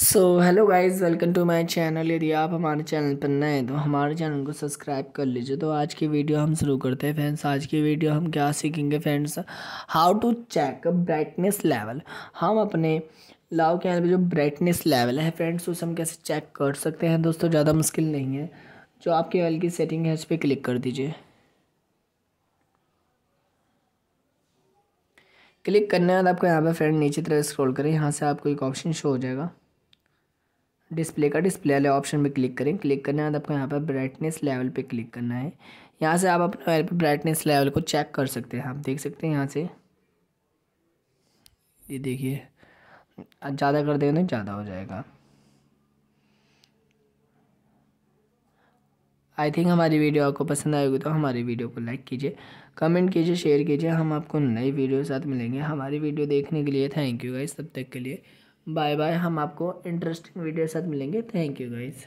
so hello guys welcome to my channel यदि आप हमारे चैनल पर नए हैं तो हमारे चैनल को सब्सक्राइब कर लीजिए तो आज की वीडियो हम शुरू करते हैं फ्रेंड्स आज की वीडियो हम क्या सीखेंगे friends how to check brightness level हम अपने लाव के पे जो ब्राइटनेस लेवल है फ्रेंड्स उसे हम कैसे चेक कर सकते हैं दोस्तों ज़्यादा मुश्किल नहीं है जो आपके वेल की सेटिंग है उस पर क्लिक कर दीजिए क्लिक करने के बाद आपको यहाँ पर फ्रेंड नीचे तरह स्क्रॉल करें यहाँ से आपको एक ऑप्शन शो हो जाएगा डिस्प्ले का डिस्प्ले वाले ऑप्शन पे क्लिक करें क्लिक करने बाद आपको यहाँ पर ब्राइटनेस लेवल पे क्लिक करना है यहाँ से आप अपने मोबाइल पर ब्राइटनेस लेवल को चेक कर सकते हैं आप देख सकते हैं यहाँ से ये देखिए ज़्यादा कर देंगे तो ज़्यादा हो जाएगा आई थिंक हमारी वीडियो आपको पसंद आएगी तो हमारी वीडियो को लाइक कीजिए कमेंट कीजिए शेयर कीजिए हम आपको नई वीडियो के साथ मिलेंगे हमारी वीडियो देखने के लिए थैंक यू गाइस तब तक के लिए बाय बाय हम आपको इंटरेस्टिंग वीडियो के साथ मिलेंगे थैंक यू गाइज़